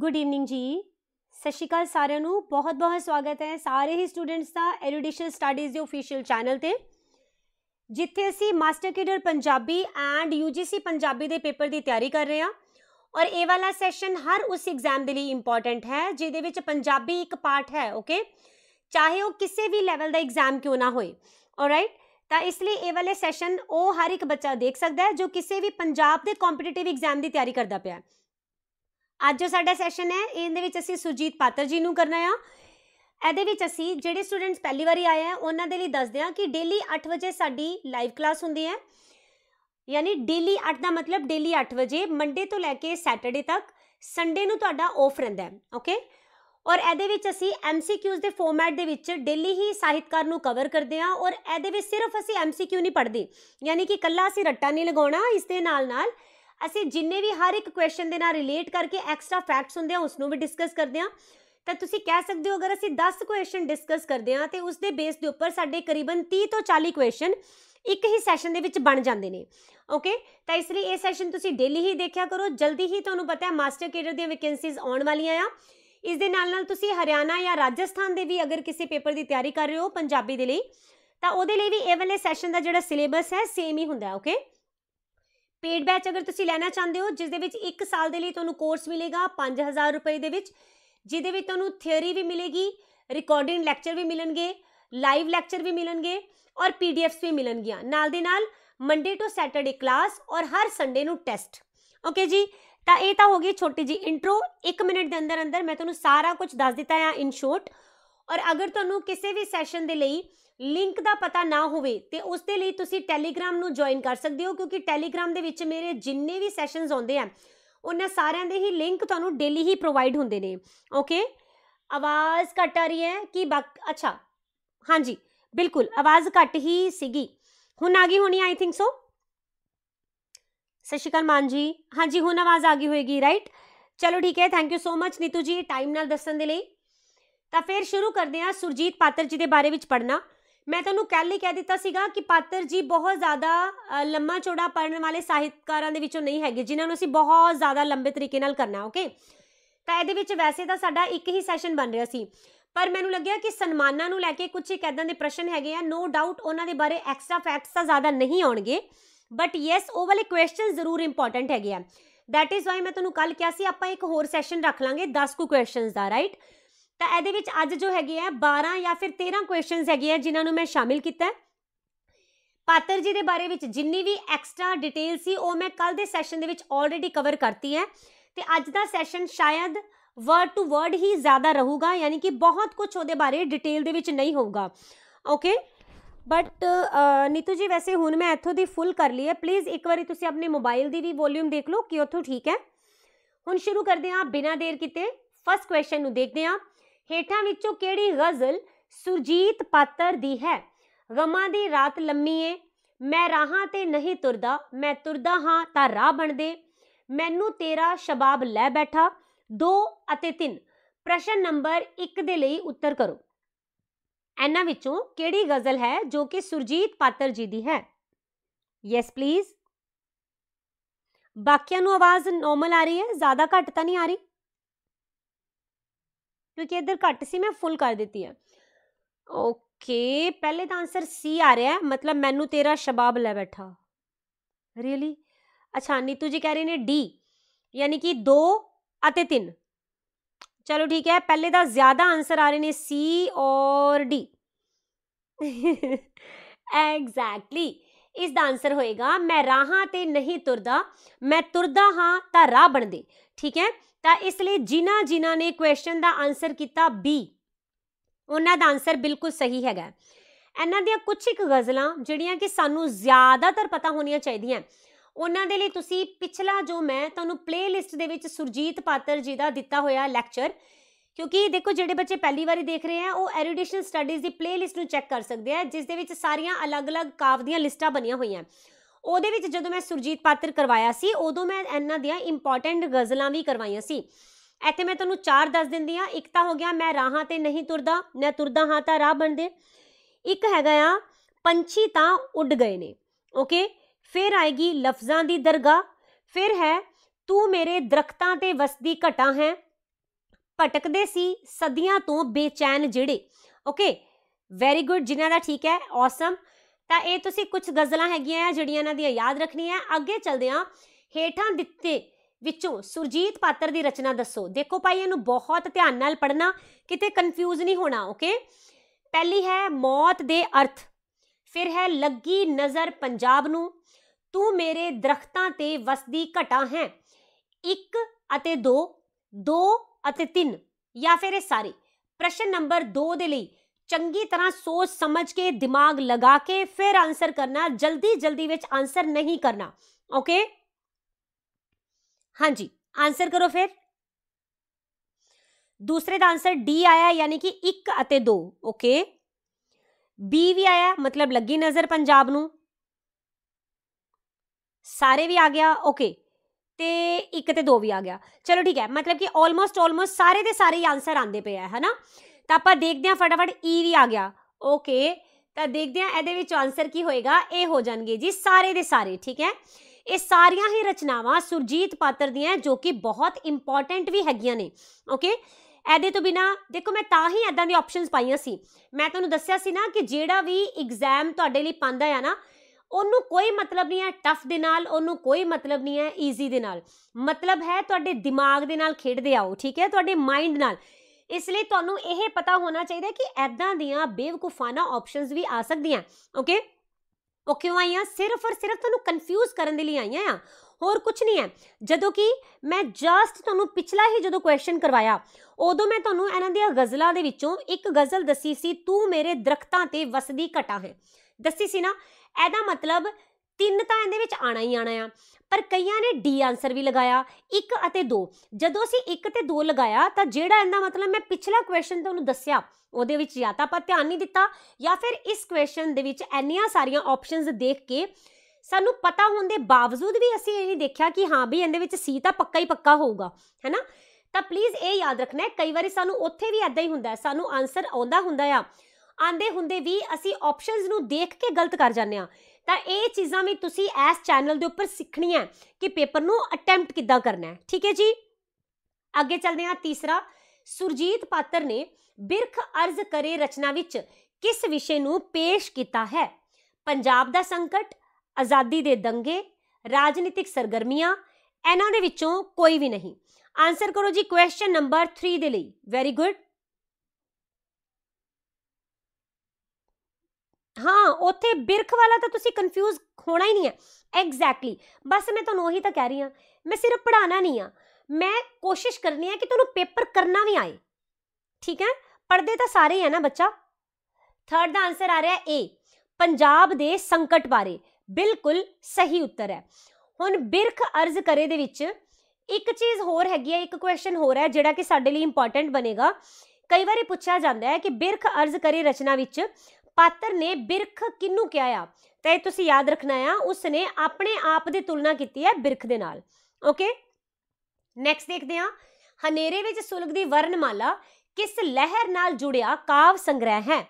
good evening ਜੀ ਸਤਿ ਸ਼੍ਰੀ ਅਕਾਲ ਸਾਰਿਆਂ ਨੂੰ ਬਹੁਤ-ਬਹੁਤ ਸਵਾਗਤ ਹੈ ਸਾਰੇ ਹੀ ਸਟੂਡੈਂਟਸ ਦਾ ਐਰੀਡੀਸ਼ਨ ਸਟੱਡੀਜ਼ ਦੇ ਅਫੀਸ਼ੀਅਲ ਚੈਨਲ ਤੇ ਜਿੱਥੇ ਅਸੀਂ master cadre Punjabi and UGC Punjabi ਦੇ ਪੇਪਰ ਦੀ ਤਿਆਰੀ ਕਰ ਰਹੇ ਹਾਂ ਔਰ ਇਹ ਵਾਲਾ ਸੈਸ਼ਨ ਹਰ ਉਸ ਐਗਜ਼ਾਮ ਦੇ ਲਈ ਇੰਪੋਰਟੈਂਟ ਹੈ ਜਿਹਦੇ ਵਿੱਚ ਪੰਜਾਬੀ ਇੱਕ ਪਾਰਟ ਹੈ ਓਕੇ ਚਾਹੇ ਉਹ ਕਿਸੇ ਵੀ ਲੈਵਲ ਦਾ ਐਗਜ਼ਾਮ ਕਿਉਂ ਨਾ ਹੋਏ ਆਲਰਾਈਟ ਤਾਂ ਇਸ ਲਈ ਇਹ ਵਾਲੇ ਸੈਸ਼ਨ ਉਹ ਹਰ ਇੱਕ ਬੱਚਾ ਦੇਖ ਸਕਦਾ ਹੈ ਜੋ ਕਿਸੇ ਵੀ ਪੰਜਾਬ ਦੇ ਕੰਪੀਟੀਟਿਵ ਐਗਜ਼ਾਮ ਦੀ ਤਿਆਰੀ ਕਰਦਾ ਪਿਆ ਹੈ ਅੱਜ ਜੋ ਸਾਡਾ ਸੈਸ਼ਨ ਹੈ ਇਹਦੇ ਵਿੱਚ ਅਸੀਂ ਸੁਜੀਤ ਪਾਤਰ ਜੀ ਨੂੰ ਕਰਨਾ ਆ ਇਹਦੇ ਵਿੱਚ ਅਸੀਂ ਜਿਹੜੇ ਸਟੂਡੈਂਟਸ ਪਹਿਲੀ ਵਾਰੀ ਆਏ ਆ ਉਹਨਾਂ ਦੇ ਲਈ ਦੱਸਦੇ ਆ ਕਿ ਡੇਲੀ 8 ਵਜੇ ਸਾਡੀ ਲਾਈਵ ਕਲਾਸ ਹੁੰਦੀ ਹੈ ਯਾਨੀ ਡੇਲੀ 8 ਦਾ ਮਤਲਬ ਡੇਲੀ 8 ਵਜੇ ਮੰਡੇ ਤੋਂ ਲੈ ਕੇ ਸੈਟਰਡੇ ਤੱਕ ਸੰਡੇ ਨੂੰ ਤੁਹਾਡਾ ਆਫ ਰਹਿੰਦਾ ਹੈ ਓਕੇ ਔਰ ਇਹਦੇ ਵਿੱਚ ਅਸੀਂ ਐਮਸੀਕਿਊਜ਼ ਦੇ ਫਾਰਮੈਟ ਦੇ ਵਿੱਚ ਡੇਲੀ ਹੀ ਸਾਹਿਤਕਾਰ ਨੂੰ ਕਵਰ ਕਰਦੇ ਆ ਔਰ ਇਹਦੇ ਵਿੱਚ ਸਿਰਫ ਅਸੀਂ ਐਮਸੀਕਿਊ ਨਹੀਂ ਪੜ੍ਹਦੇ ਯਾਨੀ ਕਿ ਕੱਲਾ ਅਸੀਂ ਰੱਟਾ ਨਹੀਂ ਲਗਾਉਣਾ ਇਸ ਦੇ ਨਾਲ ਨਾਲ ਅਸੀਂ ਜਿੰਨੇ ਵੀ ਹਰ ਇੱਕ ਕੁਐਸਚਨ ਦੇ ਨਾਲ ਰਿਲੇਟ ਕਰਕੇ ਐਕਸਟਰਾ ਫੈਕਟਸ ਹੁੰਦੇ ਆ ਉਸ ਨੂੰ ਵੀ ਡਿਸਕਸ ਕਰਦੇ ਆ ਤਾਂ ਤੁਸੀਂ ਕਹਿ ਸਕਦੇ ਹੋ ਅਗਰ ਅਸੀਂ 10 ਕੁਐਸਚਨ ਡਿਸਕਸ ਕਰਦੇ ਆ ਤੇ ਉਸ ਦੇ ਬੇਸ ਦੇ ਉੱਪਰ ਸਾਡੇ ਕਰੀਬਨ 30 ਤੋਂ 40 ਕੁਐਸਚਨ ਇੱਕ ਹੀ ਸੈਸ਼ਨ ਦੇ ਵਿੱਚ ਬਣ ਜਾਂਦੇ ਨੇ ਓਕੇ ਤਾਂ ਇਸ ਲਈ ਇਹ ਸੈਸ਼ਨ ਤੁਸੀਂ ਡੇਲੀ ਹੀ ਦੇਖਿਆ ਕਰੋ ਜਲਦੀ ਹੀ ਤੁਹਾਨੂੰ ਪਤਾ ਹੈ ਮਾਸਟਰ ਕੇਡਰ ਦੀਆਂ ਵੈਕੈਂਸੀਜ਼ ਆਉਣ ਵਾਲੀਆਂ ਆ ਇਸ ਦੇ ਨਾਲ ਨਾਲ ਤੁਸੀਂ ਹਰਿਆਣਾ ਜਾਂ ਰਾਜਸਥਾਨ ਦੇ ਵੀ ਅਗਰ ਕਿਸੇ ਪੇਪਰ ਦੀ ਤਿਆਰੀ ਕਰ ਰਹੇ ਹੋ ਪੰਜਾਬੀ ਦੇ ਲਈ ਤਾਂ ਉਹਦੇ ਲਈ ਵੀ ਇਹ ਵਾਲੇ ਸੈਸ਼ਨ ਦਾ ਜਿਹੜਾ ਸਿਲੇਬਸ ਹੈ ਸੇਮ ਹੀ ਹੁੰਦਾ ਓਕੇ ਪੇਡ ਬੈਚ ਅਗਰ ਤੁਸੀਂ ਲੈਣਾ ਚਾਹੁੰਦੇ ਹੋ ਜਿਸ ਦੇ ਵਿੱਚ 1 ਸਾਲ ਦੇ ਲਈ ਤੁਹਾਨੂੰ ਕੋਰਸ ਮਿਲੇਗਾ 5000 ਰੁਪਏ ਦੇ ਵਿੱਚ ਜਿਹਦੇ ਵਿੱਚ ਤੁਹਾਨੂੰ ਥਿਉਰੀ ਵੀ ਮਿਲੇਗੀ ਰਿਕਾਰਡਿੰਗ ਲੈਕਚਰ ਵੀ ਮਿਲਣਗੇ ਲਾਈਵ ਲੈਕਚਰ ਵੀ ਮਿਲਣਗੇ ਔਰ ਪੀਡੀਐਫਸ ਵੀ ਮਿਲਣਗੀਆਂ ਨਾਲ ਦੇ ਨਾਲ ਮੰਡੇ ਟੂ ਸੈਟਰਡੇ ਕਲਾਸ ਔਰ ਹਰ ਸੰਡੇ ਨੂੰ ਟੈਸਟ ਓਕੇ ਜੀ ਤਾਂ ਇਹ ਤਾਂ ਹੋ ਗਈ ਛੋਟੀ ਜੀ ਇੰਟਰੋ 1 ਮਿੰਟ ਦੇ ਅੰਦਰ ਅੰਦਰ ਮੈਂ ਤੁਹਾਨੂੰ ਸਾਰਾ ਕੁਝ ਦੱਸ ਦਿੱਤਾ ਆ ਇਨ ਸ਼ੋਰਟ ਔਰ ਅਗਰ ਤੁਹਾਨੂੰ ਕਿਸੇ ਵੀ ਸੈਸ਼ਨ ਦੇ ਲਈ ਲਿੰਕ ਦਾ ਪਤਾ ਨਾ ਹੋਵੇ ਤੇ ਉਸ ਦੇ ਲਈ ਤੁਸੀਂ ਟੈਲੀਗ੍ਰਾਮ ਨੂੰ ਜੁਆਇਨ ਕਰ ਸਕਦੇ ਹੋ ਕਿਉਂਕਿ ਟੈਲੀਗ੍ਰਾਮ ਦੇ ਵਿੱਚ ਮੇਰੇ ਜਿੰਨੇ ਵੀ ਸੈਸ਼ਨਸ ਆਉਂਦੇ ਆ ਉਹਨਾਂ ਸਾਰਿਆਂ ਦੇ ਹੀ ਲਿੰਕ ਤੁਹਾਨੂੰ ਡੇਲੀ ਹੀ ਪ੍ਰੋਵਾਈਡ ਹੁੰਦੇ ਨੇ ਓਕੇ ਆਵਾਜ਼ ਘਟ ਆ ਰਹੀ ਹੈ ਕਿ ਅੱਛਾ ਹਾਂਜੀ ਬਿਲਕੁਲ ਆਵਾਜ਼ ਘਟ ਹੀ ਸੀਗੀ ਹੁਣ ਆ ਗਈ ਹੋਣੀ ਆਈ ਥਿੰਕ ਸੋ ਸਤਿ ਮਾਨ ਜੀ ਹਾਂਜੀ ਹੁਣ ਆਵਾਜ਼ ਆ ਗਈ ਹੋਏਗੀ ਰਾਈਟ ਚਲੋ ਠੀਕ ਹੈ thank you so much Neetu ji time ਨਾਲ ਦੱਸਣ ਦੇ ਲਈ ਤਾਂ ਫਿਰ ਸ਼ੁਰੂ ਕਰਦੇ ਹਾਂ ਸੁਰਜੀਤ ਪਾਤਰ ਜੀ ਦੇ ਬਾਰੇ ਵਿੱਚ ਪੜਨਾ ਮੈਂ ਤੁਹਾਨੂੰ ਕੱਲ ਹੀ ਕਹਿ ਦਿੱਤਾ ਸੀਗਾ ਕਿ ਪਾਤਰ ਜੀ ਬਹੁਤ ਜ਼ਿਆਦਾ ਲੰਮਾ ਚੌੜਾ ਪੜਨ ਵਾਲੇ ਸਾਹਿਤਕਾਰਾਂ ਦੇ ਵਿੱਚੋਂ ਨਹੀਂ ਹੈਗੇ ਜਿਨ੍ਹਾਂ ਨੂੰ ਅਸੀਂ ਬਹੁਤ ਜ਼ਿਆਦਾ ਲੰਬੇ ਤਰੀਕੇ ਨਾਲ ਕਰਨਾ ਓਕੇ ਤਾਂ ਇਹਦੇ ਵਿੱਚ ਵੈਸੇ ਤਾਂ ਸਾਡਾ ਇੱਕ ਹੀ ਸੈਸ਼ਨ ਬਣ ਰਿਹਾ ਸੀ ਪਰ ਮੈਨੂੰ ਲੱਗਿਆ ਕਿ ਸਨਮਾਨਾਂ ਨੂੰ ਲੈ ਕੇ ਕੁਝ ਇੱਕ ਐਦਾਂ ਦੇ ਪ੍ਰਸ਼ਨ ਹੈਗੇ ਆ ਨੋ ਡਾਊਟ ਉਹਨਾਂ ਦੇ ਬਾਰੇ ਐਕਸਟਰਾ ਫੈਕਟਸ ਤਾਂ ਜ਼ਿਆਦਾ ਨਹੀਂ ਆਉਣਗੇ ਬਟ ਯੈਸ ਉਹ ਵਾਲੇ ਕੁਐਸਚਨ ਜ਼ਰੂਰ ਇੰਪੋਰਟੈਂਟ ਹੈਗੇ ਆ ਦੈਟ ਇਜ਼ ਵਾਈ ਮੈਂ ਤੁਹਾਨੂੰ ਕੱਲ ਕਿਹਾ ਸੀ ਆਪਾਂ ਇੱਕ ਹੋਰ ਸੈਸ਼ਨ ਰੱਖ ਲਾਂਗੇ 10 ਕੁ ਕੁਐਸਚਨਸ ਦਾ ਰਾਈਟ ਤਾਂ ਇਹਦੇ ਵਿੱਚ ਅੱਜ ਜੋ ਹੈਗੇ ਆ 12 ਜਾਂ ਫਿਰ 13 ਕੁਐਸਚਨਸ ਹੈਗੇ ਆ ਜਿਨ੍ਹਾਂ ਨੂੰ ਮੈਂ ਸ਼ਾਮਿਲ ਕੀਤਾ ਹੈ ਪਾਤਰ ਜੀ ਦੇ ਬਾਰੇ ਵਿੱਚ ਜਿੰਨੀ ਵੀ ਐਕਸਟਰਾ ਡਿਟੇਲ ਸੀ ਉਹ ਮੈਂ ਕੱਲ ਦੇ ਸੈਸ਼ਨ ਦੇ ਵਿੱਚ ਆਲਰੇਡੀ ਕਵਰ ਕਰਤੀ ਹੈ ਤੇ ਅੱਜ ਦਾ ਸੈਸ਼ਨ ਸ਼ਾਇਦ ਵਰਡ ਟੂ ਵਰਡ ਹੀ ਜ਼ਿਆਦਾ ਰਹੂਗਾ ਯਾਨੀ ਕਿ ਬਹੁਤ ਕੁਝ ਉਹਦੇ ਬਾਰੇ ਡਿਟੇਲ ਦੇ ਵਿੱਚ ਨਹੀਂ ਹੋਊਗਾ ਓਕੇ ਬਟ ਨੀਤੂ ਜੀ ਵੈਸੇ ਹੁਣ ਮੈਂ ਇੱਥੋਂ ਦੀ ਫੁੱਲ ਕਰ ਲਈ ਹੈ ਪਲੀਜ਼ ਇੱਕ ਵਾਰੀ ਤੁਸੀਂ ਆਪਣੇ ਮੋਬਾਈਲ ਦੀ ਵੀ ਵੋਲਿਊਮ ਦੇਖ ਲਓ ਕਿ ਉੱਥੋਂ ਠੀਕ ਹੈ ਹੁਣ ਸ਼ੁਰੂ ਕਰਦੇ ਹਾਂ ਬਿਨਾਂ ਦੇਰ ਕੀਤੇ ਫਸਟ ਕੁਐਸਚਨ ਨੂੰ ਦੇਖਦੇ ਹਾਂ ਹੇਠਾਂ ਵਿੱਚੋਂ ਕਿਹੜੀ ਗਜ਼ਲ ਸੁਰਜੀਤ ਪਾਤਰ ਦੀ ਹੈ ਗਮਾਂ ਦੀ ਰਾਤ ਲੰਮੀ ਏ ਮੈਂ ਰਾਹਾਂ ਤੇ ਨਹੀਂ ਤੁਰਦਾ ਮੈਂ ਤੁਰਦਾ ਹਾਂ ਤਾਂ ਰਾਹ ਬਣਦੇ ਮੈਨੂੰ ਤੇਰਾ ਸ਼ਬਾਬ ਲੈ ਬੈਠਾ 2 ਅਤੇ 3 ਪ੍ਰਸ਼ਨ ਨੰਬਰ 1 ਦੇ ਲਈ ਉੱਤਰ ਕਰੋ ਇਹਨਾਂ ਵਿੱਚੋਂ ਕਿਹੜੀ ਗਜ਼ਲ ਹੈ ਜੋ ਕਿ ਸੁਰਜੀਤ ਪਾਤਰ ਜੀ ਦੀ ਹੈ ਯੈਸ ਪਲੀਜ਼ ਬਾਕੀਆਂ ਨੂੰ ਆਵਾਜ਼ ਨਾਰਮਲ ਆ ਰਹੀ ਹੈ ਜ਼ਿਆਦਾ ਘੱਟ ਤਾਂ ਨਹੀਂ ਆ ਰਹੀ ਕਿਉਂਕਿ ਇਧਰ ਘੱਟ ਸੀ ਮੈਂ ਫੁੱਲ ਕਰ ਦਿੱਤੀ ਹੈ ਓਕੇ ਪਹਿਲੇ ਤਾਂ ਆਨਸਰ ਸੀ ਆ ਰਿਹਾ ਹੈ ਮਤਲਬ ਮੈਨੂੰ ਤੇਰਾ ਸ਼ਬਾਬ ਲੈ ਬੈਠਾ ਰੀਅਲੀ ਅੱਛਾ ਨੀਤੂ ਜੀ ਕਹਿ ਰਹੇ ਨੇ ਡੀ ਯਾਨੀ ਕਿ 2 ਅਤੇ 3 ਚਲੋ ਠੀਕ ਹੈ ਪਹਿਲੇ ਦਾ ਜ਼ਿਆਦਾ ਆਨਸਰ ਆ ਰਹੇ ਨੇ ਸੀ ਔਰ ਡੀ ਐਗਜ਼ੈਕਟਲੀ ਇਸ ਦਾ ਆਨਸਰ ਹੋਏਗਾ ਮੈਂ ਰਾਹਾਂ ਤੇ ਨਹੀਂ ਤੁਰਦਾ ਮੈਂ ਤੁਰਦਾ ਹਾਂ ਤਾਂ ਰਾਹ ਬਣਦੇ ਠੀਕ ਹੈ ਤਾਂ ਇਸ ਲਈ ਜਿਨ੍ਹਾਂ ਜਿਨ੍ਹਾਂ ਨੇ ਕੁਐਸਚਨ ਦਾ ਆਨਸਰ ਕੀਤਾ ਬੀ ਉਹਨਾਂ ਦਾ ਆਨਸਰ ਬਿਲਕੁਲ ਸਹੀ ਹੈਗਾ ਇਹਨਾਂ ਦੀਆਂ ਕੁਝ ਇੱਕ ਗਜ਼ਲਾਂ ਜਿਹੜੀਆਂ ਕਿ ਸਾਨੂੰ ਜ਼ਿਆਦਾਤਰ ਪਤਾ ਹੋਣੀਆਂ ਚਾਹੀਦੀਆਂ ਉਹਨਾਂ ਦੇ ਲਈ ਤੁਸੀਂ ਪਿਛਲਾ ਜੋ ਮੈਂ ਤੁਹਾਨੂੰ ਪਲੇਲਿਸਟ ਦੇ ਵਿੱਚ ਸੁਰਜੀਤ ਪਾਤਰ ਜੀ ਦਾ ਦਿੱਤਾ ਹੋਇਆ ਲੈਕਚਰ ਕਿਉਂਕਿ ਦੇਖੋ ਜਿਹੜੇ ਬੱਚੇ ਪਹਿਲੀ ਵਾਰੀ ਦੇਖ ਰਹੇ ਆ ਉਹ ਐਰੀਡੀਸ਼ਨ ਸਟੱਡੀਜ਼ ਦੀ ਪਲੇਲਿਸਟ ਨੂੰ ਚੈੱਕ ਕਰ ਸਕਦੇ ਆ ਜਿਸ ਦੇ ਵਿੱਚ ਸਾਰੀਆਂ ਅਲੱਗ-ਅਲੱਗ ਕਾਵ ਦੀਆਂ ਲਿਸਟਾਂ ਬਣੀਆਂ ਹੋਈਆਂ ਉਹਦੇ ਵਿੱਚ ਜਦੋਂ ਮੈਂ ਸੁਰਜੀਤ ਪਾਤਰ ਕਰਵਾਇਆ ਸੀ ਉਦੋਂ ਮੈਂ ਇਹਨਾਂ ਦੀਆਂ ਇੰਪੋਰਟੈਂਟ ਗਜ਼ਲਾਂ ਵੀ ਕਰਵਾਈਆਂ ਸੀ ਇੱਥੇ ਮੈਂ ਤੁਹਾਨੂੰ ਚਾਰ ਦੱਸ ਦਿੰਦੀ ਆ ਇੱਕ ਤਾਂ ਹੋ ਗਿਆ ਮੈਂ ਰਾਹਾਂ ਤੇ ਨਹੀਂ ਤੁਰਦਾ ਮੈਂ ਤੁਰਦਾ ਹਾਂ ਤਾਂ ਰਾਹ ਬਣਦੇ ਇੱਕ ਹੈਗਾ ਆ ਪੰਛੀ ਤਾਂ ਉੱਡ ਗਏ ਨੇ ਓਕੇ ਫਿਰ ਆਏਗੀ ਲਫ਼ਜ਼ਾਂ ਦੀ ਦਰਗਾਹ ਫਿਰ ਹੈ ਤੂੰ ਮੇਰੇ ਦਰਖਤਾਂ ਤੇ ਵਸਦੀ ਘਟਾ ਹੈ ਭਟਕਦੇ ਸੀ ਸਦੀਆਂ ਤੋਂ ਬੇਚੈਨ ਜਿਹੜੇ ਓਕੇ ਵੈਰੀ ਗੁੱਡ ਜਿਨ੍ਹਾਂ ਦਾ ਠੀਕ ਹੈ ਆਸਮ ਤਾਂ ਇਹ ਤੁਸੀਂ ਕੁਝ ਗਜ਼ਲਾਂ ਹੈਗੀਆਂ ਆ ਜਿਹੜੀਆਂ ਇਹਨਾਂ ਦੀਆਂ ਯਾਦ ਰੱਖਣੀਆਂ ਅੱਗੇ ਚਲਦੇ ਆ ਹੇਠਾਂ ਦਿੱਤੇ ਵਿੱਚੋਂ ਸੁਰਜੀਤ ਪਾਤਰ ਦੀ ਰਚਨਾ ਦੱਸੋ ਦੇਖੋ ਭਾਈ ਇਹਨੂੰ ਬਹੁਤ ਧਿਆਨ ਨਾਲ ਪੜ੍ਹਨਾ ਕਿਤੇ ਕਨਫਿਊਜ਼ ਨਹੀਂ ਹੋਣਾ ਓਕੇ ਪਹਿਲੀ ਹੈ ਮੌਤ ਦੇ ਅਰਥ ਫਿਰ ਹੈ ਲੱਗੀ ਨਜ਼ਰ ਪੰਜਾਬ ਨੂੰ ਤੂੰ ਮੇਰੇ ਦਰਖਤਾਂ ਤੇ ਵਸਦੀ ਘਟਾ ਹੈ 1 ਅਤੇ 2 2 ਅਤੇ 3 ਜਾਂ ਫਿਰ ਇਹ ਸਾਰੇ ਪ੍ਰਸ਼ਨ ਨੰਬਰ 2 ਦੇ ਲਈ ਚੰਗੀ ਤਰ੍ਹਾਂ ਸੋਚ ਸਮਝ ਕੇ ਦਿਮਾਗ ਲਗਾ ਕੇ ਫਿਰ ਆਨਸਰ ਕਰਨਾ ਜਲਦੀ ਜਲਦੀ ਵਿੱਚ ਆਨਸਰ ਨਹੀਂ ਕਰਨਾ ਓਕੇ ਹਾਂਜੀ ਆਨਸਰ ਕਰੋ ਫਿਰ ਦੂਸਰੇ ਦਾ ਆਨਸਰ ਡੀ ਆਇਆ ਯਾਨੀ ਕਿ 1 ਅਤੇ 2 ਓਕੇ ਬੀ ਵੀ ਆਇਆ ਮਤਲਬ ਲੱਗੀ ਨਜ਼ਰ ਪੰਜਾਬ ਨੂੰ ਸਾਰੇ ਵੀ ਆ ਗਿਆ ਓਕੇ ਤੇ 1 ਤੇ 2 ਵੀ ਆ ਗਿਆ ਚਲੋ ਠੀਕ ਹੈ ਮਤਲਬ ਕਿ ਆਲਮੋਸਟ ਆਲਮੋਸਟ ਸਾਰੇ ਦੇ ਸਾਰੇ ਹੀ ਆਨਸਰ ਆਂਦੇ ਪਏ ਆ ਹਨਾ ਤਾਂ ਆਪਾਂ ਦੇਖਦੇ ਹਾਂ ਫਟਾਫਟ ਈ e ਵੀ ਆ ਗਿਆ ਓਕੇ ਤਾਂ ਦੇਖਦੇ ਹਾਂ ਇਹਦੇ ਵਿੱਚ ਆਨਸਰ ਕੀ ਹੋਏਗਾ ਇਹ ਹੋ ਜਾਣਗੇ ਜੀ ਸਾਰੇ ਦੇ ਸਾਰੇ ਠੀਕ ਹੈ ਇਹ ਸਾਰੀਆਂ ਹੀ ਰਚਨਾਵਾਂ ਸੁਰਜੀਤ ਪਾਤਰ ਦੀਆਂ ਜੋ ਕਿ ਬਹੁਤ ਇੰਪੋਰਟੈਂਟ ਵੀ ਹੈਗੀਆਂ ਨੇ ਓਕੇ ਇਹਦੇ ਤੋਂ ਬਿਨਾ ਦੇਖੋ ਮੈਂ ਤਾਂ ਹੀ ਐਦਾਂ ਦੇ ਆਪਸ਼ਨਸ ਪਾਈਆਂ ਸੀ ਮੈਂ ਤੁਹਾਨੂੰ ਦੱਸਿਆ ਸੀ ਨਾ ਕਿ ਜਿਹੜਾ ਵੀ ਐਗਜ਼ਾਮ ਤੁਹਾਡੇ ਲਈ ਪਾਉਂਦਾ ਆ ਨਾ ਉਹਨੂੰ ਕੋਈ ਮਤਲਬ ਨਹੀਂ ਹੈ ਟਫ ਦੇ ਨਾਲ ਉਹਨੂੰ ਕੋਈ ਮਤਲਬ ਨਹੀਂ ਹੈ ਈਜ਼ੀ ਦੇ ਨਾਲ ਮਤਲਬ ਹੈ ਤੁਹਾਡੇ ਦਿਮਾਗ ਦੇ ਨਾਲ ਖੇਡਦੇ ਆਓ ਠੀਕ ਹੈ ਤੁਹਾਡੇ ਮਾਈਂਡ ਨਾਲ ਇਸ ਲਈ ਤੁਹਾਨੂੰ ਇਹ ਪਤਾ ਹੋਣਾ ਚਾਹੀਦਾ ਕਿ ਐਦਾਂ ਦੀਆਂ ਬੇਵਕੂਫਾਨਾ ਆਪਸ਼ਨਸ ਵੀ ਆ ਸਕਦੀਆਂ ਓਕੇ ਉਹ ਕਿਉਂ ਆਈਆਂ ਸਿਰਫ ਔਰ ਸਿਰਫ ਤੁਹਾਨੂੰ ਕਨਫਿਊਜ਼ ਕਰਨ ਦੇ ਲਈ ਆਈਆਂ ਆ ਹੋਰ ਕੁਝ ਨਹੀਂ ਹੈ ਜਦੋਂ ਕਿ ਮੈਂ ਜਸਟ ਤੁਹਾਨੂੰ ਪਿਛਲਾ ਹੀ ਜਦੋਂ ਕੁਐਸਚਨ ਕਰਵਾਇਆ ਉਦੋਂ ਮੈਂ ਤੁਹਾਨੂੰ ਇਹਨਾਂ ਦੀਆਂ ਗਜ਼ਲਾਂ ਦੇ ਵਿੱਚੋਂ ਇੱਕ ਗਜ਼ਲ ਦੱਸੀ ਸੀ ਤੂੰ ਮੇਰੇ ਦਰਖਤਾਂ ਤੇ ਵਸਦੀ ਘਟਾ ਹੈ ਦੱਸੀ ਸੀ ਨਾ ਇਹਦਾ ਮਤਲਬ ਤਿੰਨ ਤਾਂ ਇਹਦੇ ਵਿੱਚ ਆਣਾ ਹੀ ਆਣਾ ਆ ਪਰ ਕਈਆਂ ਨੇ ਡੀ ਆਨਸਰ ਵੀ ਲਗਾਇਆ 1 ਅਤੇ 2 ਜਦੋਂ ਅਸੀਂ 1 ਤੇ 2 ਲਗਾਇਆ ਤਾਂ ਜਿਹੜਾ ਇਹਦਾ ਮਤਲਬ ਮੈਂ ਪਿਛਲਾ ਕੁਐਸਚਨ ਤੁਹਾਨੂੰ ਦੱਸਿਆ ਉਹਦੇ ਵਿੱਚ ਜਾਂ ਤਾਂ ਆਪਾਂ ਧਿਆਨ ਨਹੀਂ ਦਿੱਤਾ ਜਾਂ ਫਿਰ ਇਸ ਕੁਐਸਚਨ ਦੇ ਵਿੱਚ ਇੰਨੀਆਂ ਸਾਰੀਆਂ ਆਪਸ਼ਨਸ ਦੇਖ ਕੇ ਸਾਨੂੰ ਪਤਾ ਹੋਣ ਦੇ ਬਾਵਜੂਦ ਵੀ ਅਸੀਂ ਇਹ ਨਹੀਂ ਦੇਖਿਆ ਕਿ ਹਾਂ ਵੀ ਇਹਦੇ ਵਿੱਚ ਸੀ ਤਾਂ ਪੱਕਾ ਹੀ ਪੱਕਾ ਹੋਊਗਾ ਹੈਨਾ ਤਾਂ ਪਲੀਜ਼ ਇਹ ਯਾਦ ਰੱਖਣਾ ਹੈ ਕਈ ਵਾਰੀ ਸਾਨੂੰ ਉੱਥੇ ਵੀ ਐਦਾਂ ਹੀ ਹੁੰਦਾ ਹੈ ਸਾਨੂੰ ਆਨਸਰ ਆਉਂਦਾ ਹੁੰਦਾ ਆ ਆਂਦੇ ਹੁੰਦੇ ਵੀ ਅਸੀਂ ਆਪਸ਼ਨਸ ਨੂੰ ਦੇਖ ਕੇ ਗਲਤ ਕਰ ਜਾਂਦੇ ਆ ਤਾਂ ਇਹ ਚੀਜ਼ਾਂ ਵੀ ਤੁਸੀਂ ਇਸ ਚੈਨਲ ਦੇ ਉੱਪਰ ਸਿੱਖਣੀਆਂ ਕਿ ਪੇਪਰ ਨੂੰ ਅਟੈਂਪਟ ਕਿੱਦਾਂ ਕਰਨਾ ਹੈ ਠੀਕ ਹੈ ਜੀ ਅੱਗੇ ਚੱਲਦੇ ਹਾਂ ਤੀਸਰਾ ਸੁਰਜੀਤ ਪਾਤਰ ਨੇ ਬਿਰਖ ਅਰਜ਼ ਕਰੇ ਰਚਨਾ ਵਿੱਚ ਕਿਸ ਵਿਸ਼ੇ ਨੂੰ ਪੇਸ਼ ਕੀਤਾ ਹੈ ਪੰਜਾਬ ਦਾ ਸੰਕਟ ਆਜ਼ਾਦੀ ਦੇ ਦੰਗੇ ਰਾਜਨੀਤਿਕ ਸਰਗਰਮੀਆਂ ਇਹਨਾਂ ਦੇ ਵਿੱਚੋਂ ਕੋਈ ਵੀ ਨਹੀਂ ਆਨਸਰ ਕਰੋ ਜੀ ਕੁਐਸਚਨ ਨੰਬਰ 3 ਦੇ ਲਈ ਵੈਰੀ ਗੁੱਡ ਹਾਂ ਉੱਥੇ ਬਿਰਖ ਵਾਲਾ ਤਾਂ ਤੁਸੀਂ ਕਨਫਿਊਜ਼ ਹੋਣਾ ਹੀ ਨਹੀਂ ਹੈ ਐਗਜ਼ੈਕਟਲੀ ਬਸ ਮੈਂ ਤੁਹਾਨੂੰ ਉਹੀ ਤਾਂ ਕਹਿ ਰਹੀ ਹਾਂ ਮੈਂ ਸਿਰਫ ਪੜਾਣਾ ਨਹੀਂ ਆ ਮੈਂ ਕੋਸ਼ਿਸ਼ ਕਰਨੀ ਹੈ ਕਿ ਤੁਹਾਨੂੰ ਪੇਪਰ ਕਰਨਾ ਵੀ ਆਏ ਠੀਕ ਹੈ ਪੜਦੇ ਤਾਂ ਸਾਰੇ ਹੀ ਆ ਨਾ ਬੱਚਾ ਥਰਡ ਦਾ ਆਨਸਰ ਆ ਰਿਹਾ ਏ ਪੰਜਾਬ ਦੇ ਸੰਕਟ ਬਾਰੇ ਬਿਲਕੁਲ ਸਹੀ ਉੱਤਰ ਹੈ ਹੁਣ ਬਿਰਖ ਅਰਜ਼ ਕਰੇ ਦੇ ਵਿੱਚ ਇੱਕ ਚੀਜ਼ ਹੋਰ ਹੈਗੀ ਹੈ ਇੱਕ ਕੁਐਸਚਨ ਹੋਰ ਹੈ ਜਿਹੜਾ ਕਿ ਸਾਡੇ ਲਈ ਇੰਪੋਰਟੈਂਟ ਬਣੇਗਾ ਕਈ ਵਾਰੀ ਪੁੱਛਿਆ ਜਾਂਦਾ ਹੈ ਕਿ ਬਿਰਖ ਅਰਜ਼ ਕਰੇ ਰਚਨਾ ਵਿੱਚ ਪਾਤਰ ਨੇ ਬਿਰਖ ਕਿਨੂੰ ਕਿਹਾ ਆ ਤਾਂ ਇਹ ਤੁਸੀਂ ਯਾਦ ਰੱਖਣਾ ਆ ਉਸਨੇ ਆਪਣੇ ਆਪ ਦੀ ਤੁਲਨਾ ਕੀਤੀ ਹੈ ਬਿਰਖ ਦੇ ਨਾਲ ਓਕੇ ਨੈਕਸਟ ਦੇਖਦੇ ਆ ਹਨੇਰੇ ਵਿੱਚ ਸੁਲਗਦੀ ਵਰਨਮਾਲਾ ਕਿਸ ਲਹਿਰ ਨਾਲ ਜੁੜਿਆ ਕਾਵ ਸੰਗ੍ਰਹਿ ਹੈ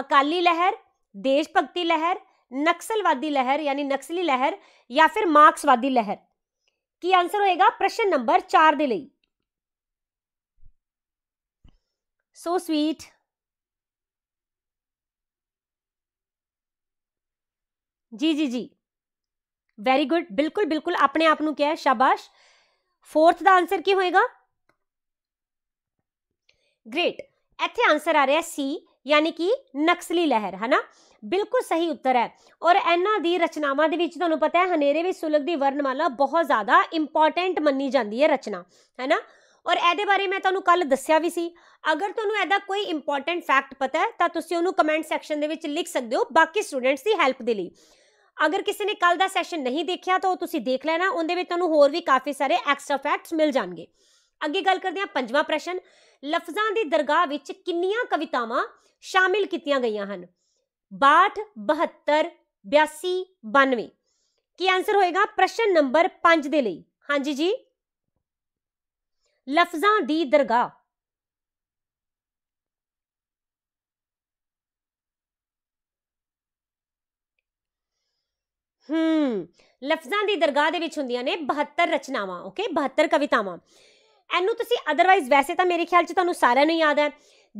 ਅਕਾਲੀ ਲਹਿਰ ਦੇਸ਼ ਭਗਤੀ ਲਹਿਰ ਨਕਸਲਵਾਦੀ ਲਹਿਰ ਯਾਨੀ ਨਕਸਲੀ ਲਹਿਰ ਜਾਂ ਫਿਰ ਮਾਰਕਸਵਾਦੀ ਲਹਿਰ ਕੀ ਆਨਸਰ ਹੋਏਗਾ ਪ੍ਰਸ਼ਨ ਨੰਬਰ 4 ਦੇ ਲਈ ਸੋ ਸਵੀਟ ਜੀ ਜੀ ਜੀ ਵੈਰੀ ਗੁੱਡ ਬਿਲਕੁਲ ਬਿਲਕੁਲ ਆਪਣੇ ਆਪ ਨੂੰ ਕਿਹਾ ਹੈ ਸ਼ਾਬਾਸ਼ ਫੋਰਥ ਦਾ ਆਨਸਰ ਕੀ ਹੋਏਗਾ ਗ੍ਰੇਟ ਇੱਥੇ ਆਨਸਰ ਆ ਰਿਹਾ ਸੀ ਯਾਨੀ ਕਿ ਨਕਸਲੀ ਲਹਿਰ ਹੈ ਨਾ ਬਿਲਕੁਲ ਸਹੀ ਉੱਤਰ ਹੈ ਔਰ ਇਹਨਾਂ ਦੀ ਰਚਨਾਵਾਂ ਦੇ ਵਿੱਚ ਤੁਹਾਨੂੰ ਪਤਾ ਹੈ ਹਨੇਰੇ ਵਿੱਚ ਸੁਲਗ ਦੀ ਵਰਣਮਾਲਾ ਬਹੁਤ ਜ਼ਿਆਦਾ ਇੰਪੋਰਟੈਂਟ ਮੰਨੀ ਜਾਂਦੀ ਹੈ ਰਚਨਾ ਹੈ ਨਾ ਔਰ ਇਹਦੇ ਬਾਰੇ ਮੈਂ ਤੁਹਾਨੂੰ ਕੱਲ ਦੱਸਿਆ ਵੀ ਸੀ ਅਗਰ ਤੁਹਾਨੂੰ ਇਹਦਾ ਕੋਈ ਇੰਪੋਰਟੈਂਟ ਫੈਕਟ ਪਤਾ ਹੈ ਤਾਂ ਤੁਸੀਂ ਉਹਨੂੰ ਕਮੈਂਟ ਸੈਕਸ਼ਨ ਦੇ ਵਿੱਚ ਲਿਖ ਸਕਦੇ ਹੋ ਬਾਕੀ ਸਟੂਡੈਂਟਸ ਦੀ ਹੈਲਪ ਦੇ ਲਈ ਅਗਰ ਕਿਸੇ ਨੇ ਕੱਲ ਦਾ ਸੈਸ਼ਨ ਨਹੀਂ ਦੇਖਿਆ ਤਾਂ ਉਹ ਤੁਸੀਂ ਦੇਖ ਲੈਣਾ ਉਹਦੇ ਵਿੱਚ ਤੁਹਾਨੂੰ ਹੋਰ ਵੀ ਕਾਫੀ ਸਾਰੇ ਐਕਸਟਰਾ ਫੈਕਟਸ ਮਿਲ ਜਾਣਗੇ ਅੱਗੇ ਗੱਲ ਕਰਦੇ ਹਾਂ ਪੰਜਵਾਂ ਪ੍ਰਸ਼ਨ ਲਫ਼ਜ਼ਾਂ ਦੀ ਦਰਗਾਹ ਵਿੱਚ ਕਿੰਨੀਆਂ ਕਵਿਤਾਵਾਂ ਸ਼ਾਮਿਲ ਕੀਤੀਆਂ ਗਈਆਂ ਹਨ 62 72 82 92 ਕੀ ਆਨਸਰ ਹੋਏਗਾ ਪ੍ਰਸ਼ਨ ਨੰਬਰ 5 ਦੇ ਲਈ ਹਾਂਜੀ ਜੀ ਲਫ਼ਜ਼ਾਂ ਦੀ ਦਰਗਾਹ ਹੂੰ ਲਫ਼ਜ਼ਾਂ ਦੀ ਦਰਗਾਹ ਦੇ ਵਿੱਚ ਹੁੰਦੀਆਂ ਨੇ 72 ਰਚਨਾਵਾਂ ਓਕੇ 72 ਕਵਿਤਾਵਾਂ ਇਹਨੂੰ ਤੁਸੀਂ ਅਦਰਵਾਈਜ਼ ਵੈਸੇ ਤਾਂ ਮੇਰੇ ਖਿਆਲ 'ਚ ਤੁਹਾਨੂੰ ਸਾਰਿਆਂ ਨੂੰ ਯਾਦ ਹੈ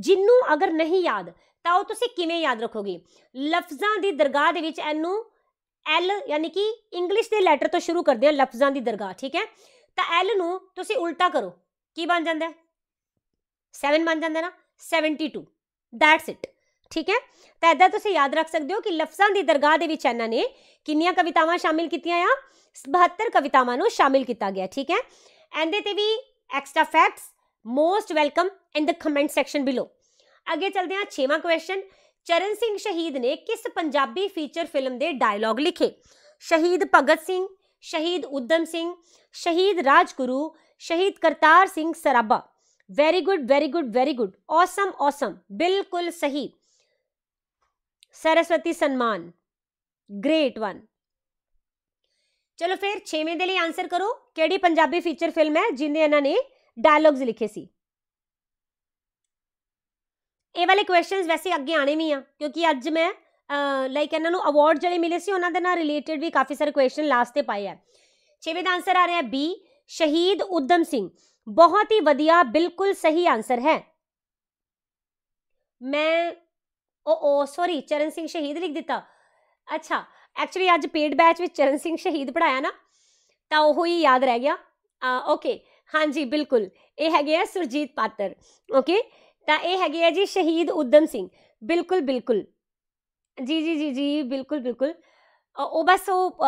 ਜਿੰਨੂੰ ਅਗਰ ਨਹੀਂ ਯਾਦ ਤਾਂ ਉਹ ਤੁਸੀਂ ਕਿਵੇਂ ਯਾਦ ਰੱਖੋਗੇ ਲਫ਼ਜ਼ਾਂ ਦੀ ਦਰਗਾਹ ਦੇ ਵਿੱਚ ਇਹਨੂੰ ਐਲ ਯਾਨੀ ਕਿ ਇੰਗਲਿਸ਼ ਦੇ ਲੈਟਰ ਤੋਂ ਸ਼ੁਰੂ ਕਰਦੇ ਹਾਂ ਲਫ਼ਜ਼ਾਂ ਦੀ ਦਰਗਾਹ ਠੀਕ ਹੈ ਤਾਂ ਐਲ ਨੂੰ ਤੁਸੀਂ ਉਲਟਾ ਕਰੋ ਕੀ ਬਣ ਜਾਂਦਾ ਹੈ 7 ਬਣ ਜਾਂਦਾ ਨਾ 72 ਦੈਟਸ ਇਟ ਠੀਕ ਹੈ ਤਾਂ ਇਦਾਂ ਤੁਸੀਂ ਯਾਦ ਰੱਖ ਸਕਦੇ ਹੋ ਕਿ ਲਫ਼ਜ਼ਾਂ ਦੀ ਦਰਗਾਹ ਦੇ ਵਿੱਚ ਇਹਨਾਂ ਨੇ ਕਿੰਨੀਆਂ ਕਵਿਤਾਵਾਂ ਸ਼ਾਮਿਲ ਕੀਤੀਆਂ ਆ 72 ਕਵਿਤਾਵਾਂ ਨੂੰ ਸ਼ਾਮਿਲ ਕੀਤਾ ਗਿਆ ਠੀਕ ਹੈ ਐਂਦੇ ਤੇ ਵੀ extra facts most welcome in the comment section below ਅੱਗੇ ਚਲਦੇ ਹਾਂ 6ਵਾਂ ਕੁਐਸਚਨ ਚਰਨ ਸਿੰਘ ਸ਼ਹੀਦ ਨੇ ਕਿਸ ਪੰਜਾਬੀ ਫੀਚਰ ਫਿਲਮ ਦੇ ਡਾਇਲੌਗ ਲਿਖੇ ਸ਼ਹੀਦ ਭਗਤ ਸਿੰਘ ਸ਼ਹੀਦ ਉਦਮ ਸਿੰਘ ਸ਼ਹੀਦ ਰਾਜਗੁਰੂ ਸ਼ਹੀਦ Kartar Singh Sarabha very good very good very good awesome awesome ਬਿਲਕੁਲ ਸਹੀ सरस्वती सम्मान ਗ੍ਰੇਟ 1 ਚਲੋ ਫਿਰ 6ਵੇਂ ਦੇ ਲਈ ਆਨਸਰ ਕਰੋ ਕਿਹੜੀ ਪੰਜਾਬੀ ਫੀਚਰ ਫਿਲਮ ਹੈ ਜਿੰਦੇ ਇਹਨਾਂ ਨੇ ਡਾਇਲੌਗਸ ਲਿਖੇ ਸੀ ਇਹ ਵਾਲੇ ਕੁਐਸਚਨਸ ਵੈਸੇ ਅੱਗੇ ਆਣੇ ਵੀ ਆ ਕਿਉਂਕਿ ਅੱਜ ਮੈਂ ਲਾਈਕ ਇਹਨਾਂ ਨੂੰ ਅਵਾਰਡ ਜਿਹੜੇ ਮਿਲੇ ਸੀ ਉਹਨਾਂ ਦੇ ਨਾਲ ਰਿਲੇਟਡ ਵੀ ਕਾਫੀ ਸਾਰੇ ਕੁਐਸਚਨ ਲਾਸਟ ਤੇ ਪਾਏ ਆ 6ਵੇਂ ਦਾ ਆਨਸਰ ਆ ਰਿਹਾ ਬੀ ਸ਼ਹੀਦ ਉਦਮ ਸਿੰਘ ਬਹੁਤ ਹੀ ਵਧੀਆ ਬਿਲਕੁਲ ਸਹੀ ਆਨਸਰ ਹੈ ਮੈਂ ਉਹ ਉਹ ਸੌਰੀ ਚਰਨ ਸਿੰਘ ਸ਼ਹੀਦ ਲਿਖ ਦਿੱਤਾ ਅੱਛਾ ਐਕਚੁਅਲੀ ਅੱਜ ਪੇਡ ਬੈਚ ਵਿੱਚ ਚਰਨ ਸਿੰਘ ਸ਼ਹੀਦ ਪੜਾਇਆ ਨਾ ਤਾਂ ਉਹ ਹੀ ਯਾਦ ਰਹਿ ਗਿਆ ਓਕੇ ਹਾਂਜੀ ਬਿਲਕੁਲ ਇਹ ਹੈਗੇ ਆ ਸੁਰਜੀਤ ਪਾਤਰ ਓਕੇ ਤਾਂ ਇਹ ਹੈਗੇ ਆ ਜੀ ਸ਼ਹੀਦ ਉਦਮ ਸਿੰਘ ਬਿਲਕੁਲ ਬਿਲਕੁਲ ਜੀ ਜੀ ਜੀ ਜੀ ਬਿਲਕੁਲ ਬਿਲਕੁਲ ਉਹ ਬਸ ਉਹ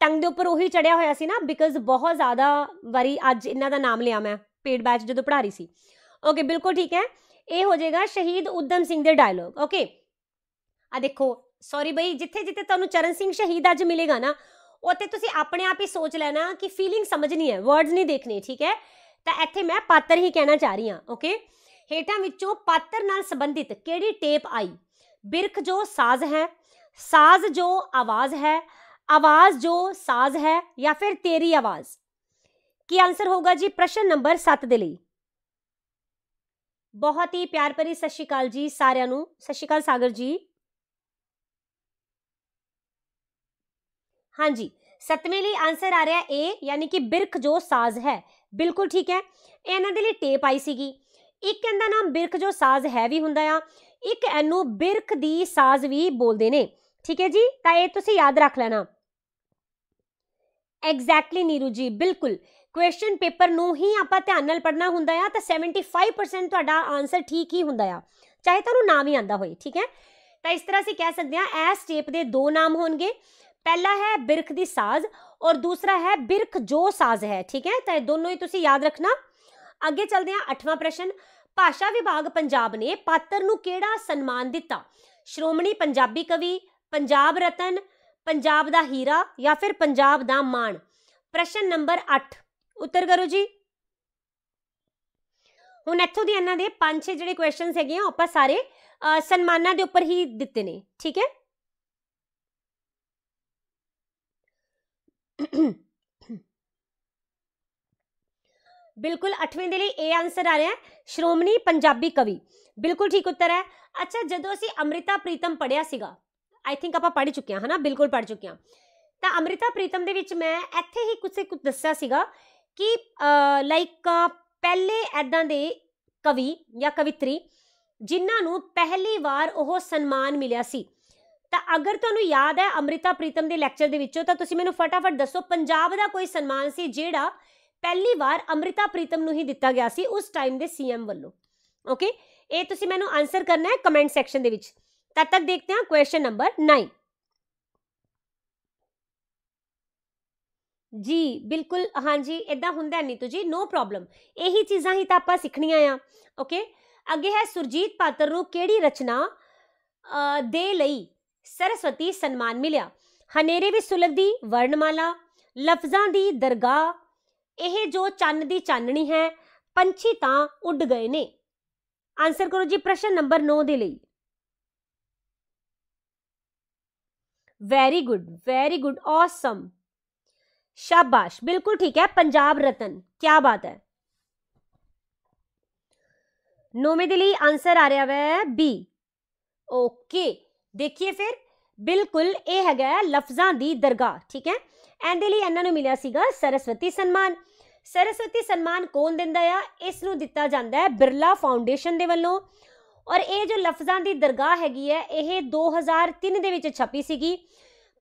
ਟੰਗ ਦੇ ਉੱਪਰ ਉਹੀ ਚੜਿਆ ਹੋਇਆ ਸੀ ਨਾ ਬਿਕਾਜ਼ ਬਹੁਤ ਜ਼ਿਆਦਾ ਵਾਰੀ ਅੱਜ ਇਹਨਾਂ ਦਾ ਨਾਮ ਲਿਆ ਮੈਂ ਪੇਡ ਬੈਚ ਜਦੋਂ ਪੜਾ ਰਹੀ ਸੀ ਓਕੇ ਬਿਲਕੁਲ ਠੀਕ ਹੈ ਇਹ ਹੋ ਜਾਏਗਾ ਸ਼ਹੀਦ ਉਦਮ ਸਿੰਘ ਦੇ ਡਾਇਲੋਗ ਓਕੇ ਆ ਦੇਖੋ ਸੌਰੀ ਬਈ ਜਿੱਥੇ ਜਿੱਥੇ ਤੁਹਾਨੂੰ ਚਰਨ ਸਿੰਘ ਸ਼ਹੀਦ ਅੱਜ ਮਿਲੇਗਾ ਨਾ ਉੱਥੇ ਤੁਸੀਂ ਆਪਣੇ ਆਪ ਹੀ ਸੋਚ ਲੈਣਾ ਕਿ ਫੀਲਿੰਗ ਸਮਝਣੀ ਹੈ ਵਰਡਸ ਨਹੀਂ ਦੇਖਣੇ ਠੀਕ ਹੈ ਤਾਂ ਇੱਥੇ ਮੈਂ ਪਾਤਰ ਹੀ ਕਹਿਣਾ ਚਾਹ ਰਹੀ ਹਾਂ ਓਕੇ ਹੇਠਾਂ ਵਿੱਚੋਂ ਪਾਤਰ ਨਾਲ ਸੰਬੰਧਿਤ ਕਿਹੜੀ ਟੇਪ ਆਈ ਬਿਰਖ ਜੋ ਸਾਜ਼ ਹੈ ਸਾਜ਼ ਜੋ ਆਵਾਜ਼ ਹੈ ਆਵਾਜ਼ ਜੋ ਸਾਜ਼ ਹੈ ਜਾਂ ਫਿਰ ਤੇਰੀ ਆਵਾਜ਼ ਕੀ ਆਨਸਰ ਹੋਗਾ ਜੀ ਪ੍ਰਸ਼ਨ ਨੰਬਰ 7 ਦੇ ਲਈ ਬਹੁਤ ਹੀ ਪਿਆਰ ਭਰੀ ਸਤਿ ਸ਼੍ਰੀ ਅਕਾਲ ਜੀ ਸਾਰਿਆਂ ਨੂੰ ਸਤਿ ਸ਼੍ਰੀ ਅਕਾਲ ਸਾਗਰ ਜੀ ਹਾਂਜੀ ਸਤਵੇਂ ਲਈ ਆਨਸਰ ਆ ਰਿਹਾ ਏ ਯਾਨੀ ਕਿ ਬਿਰਖ ਜੋ ਸਾਜ਼ ਹੈ ਬਿਲਕੁਲ ਠੀਕ ਹੈ ਇਹਨਾਂ ਦੇ ਲਈ ਟੇਪ ਆਈ ਸੀਗੀ ਇੱਕ ਇਹਦਾ ਨਾਮ ਬਿਰਖ ਜੋ ਸਾਜ਼ ਹੈ ਵੀ ਹੁੰਦਾ ਆ ਇੱਕ ਇਹਨੂੰ ਬਿਰਖ ਦੀ ਸਾਜ਼ ਵੀ ਬੋਲਦੇ ਨੇ ਠੀਕ ਹੈ ਜੀ ਤਾਂ ਇਹ ਤੁਸੀਂ ਯਾਦ ਰੱਖ ਲੈਣਾ ਐਗਜ਼ੈਕਟਲੀ ਨੀਰੂ ਜੀ ਬਿਲਕੁਲ ਕੁਐਸਚਨ ਪੇਪਰ ਨੂੰ ਹੀ ਆਪਾਂ ਧਿਆਨ ਨਾਲ ਪੜਨਾ ਹੁੰਦਾ ਆ ਤਾਂ 75% ਤੁਹਾਡਾ ਆਨਸਰ ਠੀਕ ਹੀ ਹੁੰਦਾ ਆ ਚਾਹੇ ਤੁਹਾਨੂੰ ਨਾਮ ਹੀ ਆਂਦਾ ਹੋਵੇ ਠੀਕ ਹੈ ਤਾਂ ਇਸ ਤਰ੍ਹਾਂ ਅਸੀਂ ਕਹਿ ਸਕਦੇ ਆ ਐਸ ਟੇਪ ਦੇ ਦੋ ਨਾਮ ਹੋਣਗੇ ਪਹਿਲਾ ਹੈ ਬਿਰਖ ਦੀ ਸਾਜ਼ ਔਰ ਦੂਸਰਾ ਹੈ ਬਿਰਖ ਜੋ ਸਾਜ਼ ਹੈ ਠੀਕ ਹੈ ਤਾਂ ਇਹ ਦੋਨੋਂ ਹੀ ਤੁਸੀਂ ਯਾਦ ਰੱਖਣਾ ਅੱਗੇ ਚੱਲਦੇ ਆ 8ਵਾਂ ਪ੍ਰਸ਼ਨ ਭਾਸ਼ਾ ਵਿਭਾਗ ਪੰਜਾਬ ਨੇ ਪਾਤਰ ਨੂੰ ਕਿਹੜਾ ਸਨਮਾਨ ਦਿੱਤਾ ਸ਼੍ਰੋਮਣੀ ਪੰਜਾਬੀ ਕਵੀ ਪੰਜਾਬ ਰਤਨ ਪੰਜਾਬ ਦਾ ਹੀਰਾ ਜਾਂ ਫਿਰ ਪੰਜਾਬ ਦਾ ਮਾਣ ਪ੍ਰਸ਼ਨ ਨੰਬਰ 8 ਉੱਤਰ ਕਰੋ ਜੀ ਹੁਣ ਇੱਥੋਂ ਦੀ ਇਹਨਾਂ ਦੇ ਪੰਜ ਛੇ ਜਿਹੜੇ ਕੁਐਸਚਨਸ ਹੈਗੇ ਆ ਆਪਾਂ ਸਾਰੇ ਸਨਮਾਨਾਂ ਦੇ ਉੱਪਰ ਹੀ ਦਿੱਤੇ ਨੇ ਠੀਕ ਹੈ ਬਿਲਕੁਲ 8ਵੇਂ ਦੇ ਲਈ ਇਹ ਆਨਸਰ ਆ ਰਿਹਾ ਸ਼੍ਰੋਮਣੀ ਪੰਜਾਬੀ ਕਵੀ ਬਿਲਕੁਲ ਠੀਕ ਉੱਤਰ ਹੈ ਅੱਛਾ ਜਦੋਂ ਅਸੀਂ ਅਮ੍ਰਿਤਾ ਪ੍ਰੀਤਮ ਪੜਿਆ ਸੀਗਾ ਆਈ ਥਿੰਕ ਆਪਾਂ ਪੜ੍ਹ ਚੁੱਕੇ ਹਾਂ ਹਨਾ ਬਿਲਕੁਲ ਪੜ੍ਹ ਚੁੱਕੇ ਹਾਂ ਤਾਂ ਅਮ੍ਰਿਤਾ ਪ੍ਰੀਤਮ ਦੇ ਵਿੱਚ ਮੈਂ ਇੱਥੇ ਹੀ ਕੁਝ ਕੁ ਦੱਸਿਆ ਸੀਗਾ ਕਿ ਲਾਈਕ ਪਹਿਲੇ ਐਦਾਂ ਦੇ ਕਵੀ ਜਾਂ ਕਵਿਤਰੀ ਜਿਨ੍ਹਾਂ ਨੂੰ ਪਹਿਲੀ ਵਾਰ ਉਹ ਸਨਮਾਨ ਮਿਲਿਆ ਸੀ ਤਾਂ ਅਗਰ ਤੁਹਾਨੂੰ ਯਾਦ ਹੈ ਅਮ੍ਰਿਤਾ ਪ੍ਰੀਤਮ ਦੇ ਲੈਕਚਰ ਦੇ ਵਿੱਚੋਂ ਤਾਂ ਤੁਸੀਂ ਮੈਨੂੰ ਫਟਾਫਟ ਦੱਸੋ ਪੰਜਾਬ ਦਾ ਕੋਈ ਸਨਮਾਨ ਸੀ ਜਿਹੜਾ ਪਹਿਲੀ ਵਾਰ ਅਮ੍ਰਿਤਾ ਪ੍ਰੀਤਮ ਨੂੰ ਹੀ ਦਿੱਤਾ ਗਿਆ ਸੀ ਉਸ ਟਾਈਮ ਦੇ ਸੀਐਮ ਵੱਲੋਂ ਓਕੇ ਇਹ ਤੁਸੀਂ ਮੈਨੂੰ ਆਨਸਰ ਕਰਨਾ ਹੈ ਕਮੈਂਟ ਸੈਕਸ਼ਨ ਦੇ ਵਿੱਚ ਤਦ ਤੱਕ ਦੇਖਦੇ ਹਾਂ ਕੁਐਸਚਨ ਨੰਬਰ 9 ਜੀ ਬਿਲਕੁਲ ਹਾਂਜੀ ਇਦਾਂ ਹੁੰਦਾ ਨਹੀਂ ਤੁਜੀ ਜੀ ਨੋ ਪ੍ਰੋਬਲਮ ਇਹੀ ਚੀਜ਼ਾਂ ਹੀ ਤਾਂ ਆਪਾਂ ਸਿੱਖਣੀਆਂ ਆ ਓਕੇ ਅੱਗੇ ਹੈ ਸੁਰਜੀਤ ਪਾਤਰ ਨੂੰ ਕਿਹੜੀ ਰਚਨਾ ਦੇ ਲਈ ਸਰਸਵਤੀ ਸਨਮਾਨ ਮਿਲਿਆ ਹਨੇਰੇ ਵਿੱਚ ਸੁਲਗਦੀ ਵਰਣਮਾਲਾ ਲਫ਼ਜ਼ਾਂ ਦੀ ਦਰਗਾਹ ਇਹ ਜੋ ਚੰਨ ਦੀ ਚਾਨਣੀ ਹੈ ਪੰਛੀ ਤਾਂ ਉੱਡ ਗਏ ਨੇ ਆਨਸਰ ਕਰੋ ਜੀ ਪ੍ਰਸ਼ਨ ਨੰਬਰ 9 ਦੇ ਲਈ very good very good awesome ਸ਼ਾਬਾਸ਼ ਬਿਲਕੁਲ ਠੀਕ ਹੈ ਪੰਜਾਬ ਰਤਨ ਕੀ ਬਾਤ ਹੈ नौवे ਦੇ ਲਈ ਆਨਸਰ ਆ ਰਿਹਾ ਹੈ ਬੀ ਓਕੇ ਦੇਖੀਏ ਫਿਰ ਬਿਲਕੁਲ ਇਹ ਹੈਗਾ ਲਫ਼ਜ਼ਾਂ ਦੀ ਦਰਗਾਹ ਠੀਕ ਹੈ ਇਹਦੇ ਲਈ ਇਹਨਾਂ ਨੂੰ ਮਿਲਿਆ ਸੀਗਾ ਸਰਸਵਤੀ ਸਨਮਾਨ ਸਰਸਵਤੀ ਸਨਮਾਨ ਕੌਣ ਦਿੰਦਾ ਆ ਇਸ ਨੂੰ ਦਿੱਤਾ ਜਾਂਦਾ ਹੈ ਬਿਰਲਾ ਫਾਊਂਡੇਸ਼ਨ ਦੇ ਵੱਲੋਂ ਔਰ ਇਹ ਜੋ ਲਫ਼ਜ਼ਾਂ ਦੀ ਦਰਗਾਹ ਹੈਗੀ ਹੈ ਇਹ 2003 ਦੇ ਵਿੱਚ ਛਪੀ ਸੀਗੀ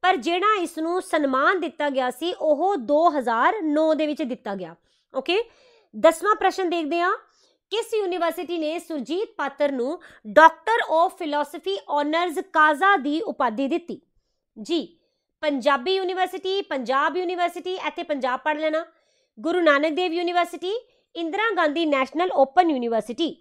ਪਰ ਜਿਹੜਾ ਇਸ ਨੂੰ ਸਨਮਾਨ ਦਿੱਤਾ ਗਿਆ ਸੀ ਉਹ 2009 ਦੇ ਵਿੱਚ ਦਿੱਤਾ ਗਿਆ ਓਕੇ ਦਸਵਾਂ ਪ੍ਰਸ਼ਨ ਦੇਖਦੇ ਹਾਂ ਕਿਸ ਯੂਨੀਵਰਸਿਟੀ ਨੇ ਸੁਰਜੀਤ ਪਾਤਰ ਨੂੰ ਡਾਕਟਰ ਆਫ ਫਿਲਾਸਫੀ ਆਨਰਸ ਕਾਜ਼ਾ ਦੀ ਉਪਾਧੀ ਦਿੱਤੀ ਜੀ ਪੰਜਾਬੀ ਯੂਨੀਵਰਸਿਟੀ ਪੰਜਾਬ ਯੂਨੀਵਰਸਿਟੀ ਇੱਥੇ ਪੰਜਾਬ ਪੜ ਲੈਣਾ Guru Nanak Dev university Indira Gandhi national open university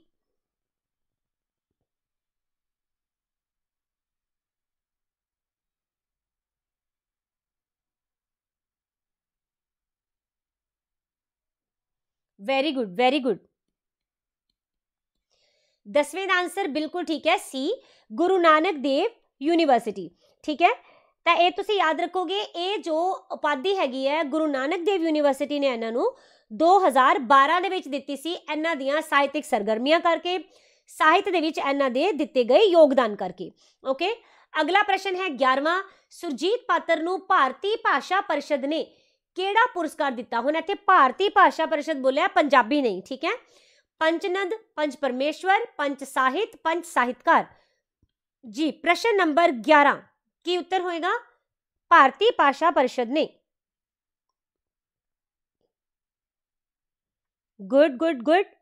very good very good ਦਸਵੇਂ ਦਾ ਆਨਸਰ ਬਿਲਕੁਲ ਠੀਕ ਹੈ ਸੀ ਗੁਰੂ ਨਾਨਕ ਦੇਵ ਯੂਨੀਵਰਸਿਟੀ ਠੀਕ ਹੈ ਤਾਂ ਇਹ ਤੁਸੀਂ ਯਾਦ ਰੱਖੋਗੇ ਇਹ ਜੋ ਉਪਾਧੀ ਹੈਗੀ ਹੈ ਗੁਰੂ ਨਾਨਕ ਦੇਵ ਯੂਨੀਵਰਸਿਟੀ ਨੇ ਇਹਨਾਂ ਨੂੰ 2012 ਦੇ ਵਿੱਚ ਦਿੱਤੀ ਸੀ ਇਹਨਾਂ ਦੀਆਂ ਸਾਹਿਤਿਕ ਸਰਗਰਮੀਆਂ ਕਰਕੇ ਸਾਹਿਤ ਦੇ ਵਿੱਚ ਇਹਨਾਂ ਦੇ ਦਿੱਤੇ ਗਏ ਯੋਗਦਾਨ ਕਰਕੇ ਓਕੇ ਅਗਲਾ ਪ੍ਰਸ਼ਨ ਹੈ 11ਵਾਂ ਸੁਰਜੀਤ ਪਾਤਰ ਨੂੰ ਭਾਰਤੀ ਭਾਸ਼ਾ ਪਰਿਸ਼ਦ ਨੇ કેડા પુરસ્કાર ਦਿੱતા હોને આથે ભારતી ભાષા પરિષદ બોલે પંજાબી નહીં ઠીક હે પંચનંદ પંચ પરમેશ્વર પંચ સાહિત પંચ સાહિતકાર જી પ્રશ્ન નંબર 11 કે ઉત્તર હોएगा ભારતી ભાષા પરિષદ ને ગુડ ગુડ ગુડ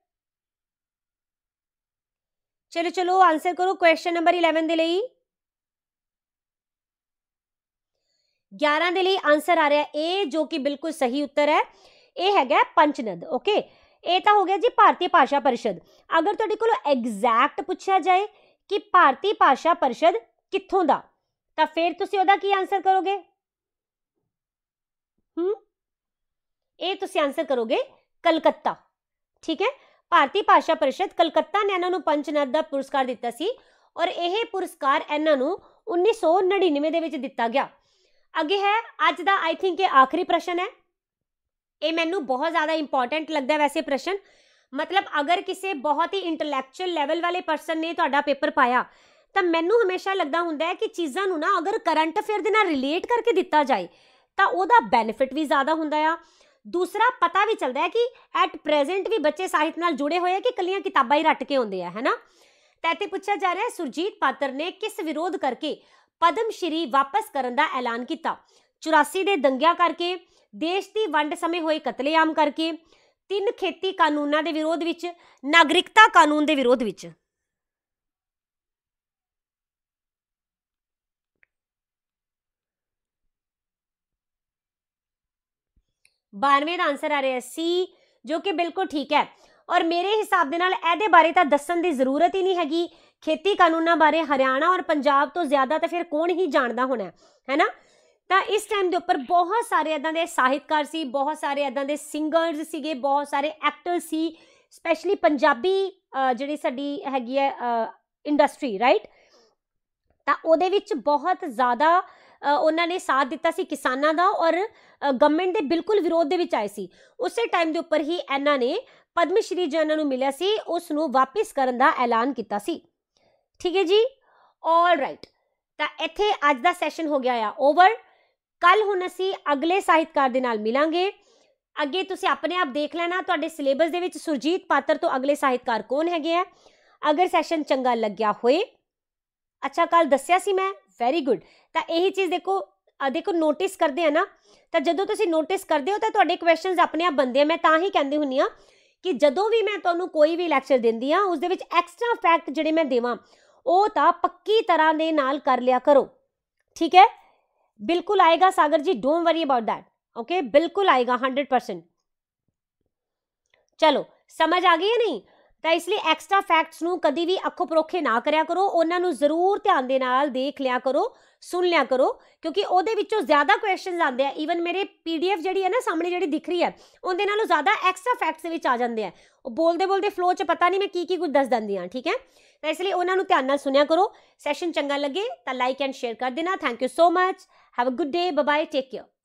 ચલ ચલ આન્સર કરો ક્વેશ્ચન નંબર 11 દે લાઈ 11 ਦੇ ਲਈ ਆਨਸਰ ਆ ਰਿਹਾ ਏ ਜੋ ਕਿ ਬਿਲਕੁਲ ਸਹੀ ਉੱਤਰ ਹੈ ਇਹ ਹੈਗਾ ਪੰਚਨਦ ਓਕੇ ਇਹ ਤਾਂ ਹੋ ਗਿਆ ਜੀ ਭਾਰਤੀ ਭਾਸ਼ਾ ਪਰਿਸ਼ਦ ਅਗਰ ਤੁਹਾਡੇ ਕੋਲ ਐਗਜ਼ੈਕਟ ਪੁੱਛਿਆ ਜਾਏ ਕਿ ਭਾਰਤੀ ਭਾਸ਼ਾ ਪਰਿਸ਼ਦ ਕਿੱਥੋਂ ਦਾ ਤਾਂ ਫਿਰ ਤੁਸੀਂ ਉਹਦਾ ਕੀ ਆਨਸਰ ਕਰੋਗੇ ਹੂੰ ਇਹ ਤੁਸੀਂ ਆਨਸਰ ਕਰੋਗੇ ਕਲਕੱਤਾ ਠੀਕ ਹੈ ਭਾਰਤੀ ਭਾਸ਼ਾ ਪਰਿਸ਼ਦ ਕਲਕੱਤਾ ਨੇ ਇਹਨਾਂ ਨੂੰ ਪੰਚਨਦ ਦਾ ਪੁਰਸਕਾਰ ਦਿੱਤਾ ਸੀ ਔਰ ਇਹ ਪੁਰਸਕਾਰ ਇਹਨਾਂ ਨੂੰ 1999 ਦੇ ਵਿੱਚ ਦਿੱਤਾ ਗਿਆ ਅੱਗੇ ਹੈ ਅੱਜ ਦਾ ਆਈ ਥਿੰਕ ਇਹ ਆਖਰੀ ਪ੍ਰਸ਼ਨ ਹੈ ਇਹ ਮੈਨੂੰ ਬਹੁਤ ਜ਼ਿਆਦਾ ਇੰਪੋਰਟੈਂਟ ਲੱਗਦਾ ਵੈਸੇ ਪ੍ਰਸ਼ਨ ਮਤਲਬ ਅਗਰ ਕਿਸੇ ਬਹੁਤ ਹੀ ਇੰਟੈਲੈਕਚੁਅਲ ਲੈਵਲ ਵਾਲੇ ਪਰਸਨ ਨੇ ਤੁਹਾਡਾ ਪੇਪਰ ਪਾਇਆ ਤਾਂ ਮੈਨੂੰ ਹਮੇਸ਼ਾ ਲੱਗਦਾ ਹੁੰਦਾ ਹੈ ਕਿ ਚੀਜ਼ਾਂ ਨੂੰ ਨਾ ਅਗਰ ਕਰੰਟ ਅਫੇਅਰ ਦੇ ਨਾਲ ਰਿਲੇਟ ਕਰਕੇ ਦਿੱਤਾ ਜਾਏ ਤਾਂ ਉਹਦਾ ਬੈਨੀਫਿਟ ਵੀ ਜ਼ਿਆਦਾ ਹੁੰਦਾ ਆ ਦੂਸਰਾ ਪਤਾ ਵੀ ਚੱਲਦਾ ਹੈ ਕਿ ਐਟ ਪ੍ਰੈਜ਼ੈਂਟ ਵੀ ਬੱਚੇ ਸਾਹਿਤ ਨਾਲ ਜੁੜੇ ਹੋਏ ਆ ਕਿ ਕੱਲੀਆਂ ਕਿਤਾਬਾਂ ਹੀ ਰੱਟ ਕੇ ਹੁੰਦੇ ਆ ਹੈਨਾ ਤੇ ਇੱਥੇ ਪੁੱਛਿਆ ਜਾ ਰਿਹਾ ਹੈ ਸੁਰਜੀਤ ਪਾਤਰ ਨੇ ਕਿਸ ਵਿਰੋਧ ਕਰਕੇ ਪਦਮ ਸ਼੍ਰੀ ਵਾਪਸ ਕਰਨ ਦਾ ਐਲਾਨ ਕੀਤਾ 84 ਦੇ ਦੰਗਿਆਂ ਕਰਕੇ ਦੇਸ਼ ਦੀ ਵੰਡ ਸਮੇਂ ਹੋਏ ਕਤਲੇਆਮ ਕਰਕੇ ਤਿੰਨ ਖੇਤੀ ਕਾਨੂੰਨਾਂ ਦੇ ਵਿਰੋਧ ਵਿੱਚ ਨਾਗਰਿਕਤਾ ਕਾਨੂੰਨ ਦੇ ਵਿਰੋਧ ਵਿੱਚ ਬਾਰਵੇਂ ਦਾ ਆਨਸਰ ਆ ਰਿਹਾ ਹੈ ਸੀ ਜੋ ਕਿ ਬਿਲਕੁਲ ਠੀਕ ਹੈ ਔਰ ਮੇਰੇ ਹਿਸਾਬ ਦੇ ਨਾਲ ਇਹਦੇ ਬਾਰੇ ਤਾਂ ਦੱਸਣ ਦੀ ਜ਼ਰੂਰਤ ਹੀ ਨਹੀਂ ਹੈਗੀ ਖੇਤੀ ਕਾਨੂੰਨਾਂ ਬਾਰੇ ਹਰਿਆਣਾ ਔਰ ਪੰਜਾਬ ਤੋਂ ਜ਼ਿਆਦਾ ਤਾਂ ਫਿਰ ਕੌਣ ਹੀ ਜਾਣਦਾ ਹੋਣਾ ਹੈ ਨਾ ਤਾਂ ਇਸ ਟਾਈਮ ਦੇ ਉੱਪਰ ਬਹੁਤ ਸਾਰੇ ਇਦਾਂ ਦੇ ਸਾਹਿਤਕਾਰ ਸੀ ਬਹੁਤ ਸਾਰੇ ਇਦਾਂ ਦੇ ਸਿੰਗਰਸ ਸੀਗੇ ਬਹੁਤ ਸਾਰੇ ਐਕਟਰ ਸੀ ਸਪੈਸ਼ਲੀ ਪੰਜਾਬੀ ਜਿਹੜੀ ਸਾਡੀ ਹੈਗੀ ਹੈ ਇੰਡਸਟਰੀ ਰਾਈਟ ਤਾਂ ਉਹਦੇ ਵਿੱਚ ਬਹੁਤ ਜ਼ਿਆਦਾ ਉਹਨਾਂ ਨੇ ਸਾਥ ਦਿੱਤਾ ਸੀ ਕਿਸਾਨਾਂ ਦਾ ਔਰ ਗਵਰਨਮੈਂਟ ਦੇ ਬਿਲਕੁਲ ਵਿਰੋਧ ਦੇ ਵਿੱਚ ਆਏ ਸੀ ਉਸੇ ਟਾਈਮ ਦੇ ਉੱਪਰ ਹੀ ਇਹਨਾਂ ਨੇ ਪਦਮ ਸ਼੍ਰੀ ਨੂੰ ਮਿਲਿਆ ਸੀ ਉਸ ਨੂੰ ਵਾਪਸ ਕਰਨ ਦਾ ਐਲਾਨ ਕੀਤਾ ਸੀ ਠੀਕ ਹੈ ਜੀ 올 ਰਾਈਟ ਤਾਂ ਇੱਥੇ ਅੱਜ ਦਾ ਸੈਸ਼ਨ ਹੋ ਗਿਆ ਆ ਓਵਰ ਕੱਲ ਹੁਣ ਅਸੀਂ ਅਗਲੇ ਸਾਹਿਤਕਾਰ ਦੇ ਨਾਲ ਮਿਲਾਂਗੇ ਅੱਗੇ ਤੁਸੀਂ ਆਪਣੇ ਆਪ ਦੇਖ ਲੈਣਾ ਤੁਹਾਡੇ ਸਿਲੇਬਸ ਦੇ ਵਿੱਚ ਸੁਰਜੀਤ ਪਾਤਰ ਤੋਂ ਅਗਲੇ ਸਾਹਿਤਕਾਰ ਕੌਣ ਹੈਗੇ ਆ ਅਗਰ ਸੈਸ਼ਨ ਚੰਗਾ ਲੱਗਿਆ ਹੋਏ ਅੱਛਾ ਕੱਲ ਦੱਸਿਆ ਸੀ ਮੈਂ ਵੈਰੀ ਗੁੱਡ ਤਾਂ ਇਹੀ ਚੀਜ਼ ਦੇਖੋ ਦੇਖੋ ਨੋਟਿਸ ਕਰਦੇ ਆ ਨਾ ਤਾਂ ਜਦੋਂ ਤੁਸੀਂ ਨੋਟਿਸ ਕਰਦੇ ਹੋ ਤਾਂ ਤੁਹਾਡੇ ਕੁਐਸਚਨਸ ਆਪਣੇ ਆਪ ਬੰਦੇ ਆ ਮੈਂ ਤਾਂ ਹੀ ਕਹਿੰਦੀ ਹੁੰਨੀ ਆ ਕਿ ਜਦੋਂ ਵੀ ਮੈਂ ਤੁਹਾਨੂੰ ਕੋਈ ਵੀ ਲੈਕਚਰ ਦਿੰਦੀ ਆ ਉਸ ਦੇ ਵਿੱਚ ਐਕਸਟਰਾ ਫੈਕਟ ਜਿਹੜੇ ਮੈਂ ਦੇਵਾਂ ਉਹ ਤਾਂ ਪੱਕੀ ਤਰ੍ਹਾਂ ਦੇ ਨਾਲ ਕਰ ਲਿਆ ਕਰੋ ਠੀਕ ਹੈ ਬਿਲਕੁਲ ਆਏਗਾ Sagar ji don't worry about that okay ਬਿਲਕੁਲ ਆਏਗਾ 100% ਚਲੋ ਸਮਝ ਆ ਗਈ ਹੈ ਨਹੀਂ ਤਾਂ ਇਸ ਲਈ ਐਕਸਟਰਾ ਫੈਕਟਸ ਨੂੰ ਕਦੀ ਵੀ ਅੱਖੋਂ ਪਰੋਖੇ ਨਾ ਕਰਿਆ ਕਰੋ ਉਹਨਾਂ ਨੂੰ ਜ਼ਰੂਰ ਧਿਆਨ ਦੇ ਨਾਲ ਦੇਖ ਲਿਆ ਕਰੋ ਸੁਣ ਲਿਆ ਕਰੋ ਕਿਉਂਕਿ ਉਹਦੇ ਵਿੱਚੋਂ ਜ਼ਿਆਦਾ ਕੁਐਸਚਨਸ ਆਉਂਦੇ ਆ ਈਵਨ ਮੇਰੇ ਪੀਡੀਐਫ ਜਿਹੜੀ ਹੈ ਨਾ ਸਾਹਮਣੇ ਜਿਹੜੀ ਦਿਖ ਰਹੀ ਹੈ ਉਹਦੇ ਨਾਲੋਂ ਜ਼ਿਆਦਾ ਐਕਸਟਰਾ ਫੈਕਟਸ ਦੇ ਵਿੱਚ ਆ ਜਾਂਦੇ ਆ ਉਹ ਬੋਲਦੇ ਬੋਲਦੇ ਫਲੋ 'ਚ ਪਤਾ ਨਹੀਂ ਮੈਂ ਕੀ ਕੀ ਕੁਝ ਦੱਸ ਦਿੰਦੀ ਆ ਠੀਕ ਹੈ ਤਾਂ ਇਸ ਲਈ ਉਹਨਾਂ ਨੂੰ ਧਿਆਨ ਨਾਲ ਸੁਣਿਆ ਕਰੋ ਸੈਸ਼ਨ ਚੰਗਾ ਲੱਗੇ ਤਾਂ ਲਾਈਕ ਐਂਡ ਸ਼ੇਅਰ ਕਰ ਦੇਣਾ thank you so much have a good day bye bye take care